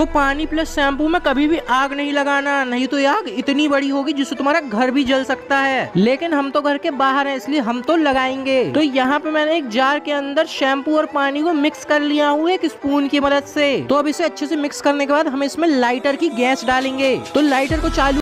तो पानी plus shampoo में कभी भी आग नहीं लगाना नहीं तो आग इतनी बड़ी होगी जिससे तुम्हारा घर भी जल सकता है लेकिन हम तो घर के बाहर है इसलिए हम तो लगाएंगे तो यहाँ पे मैंने एक जार के अंदर शैम्पू और पानी को मिक्स कर लिया हूँ एक स्पून की मदद से तो अब इसे अच्छे से मिक्स करने के बाद हम इसमें लाइटर की गैस डालेंगे तो लाइटर को चालू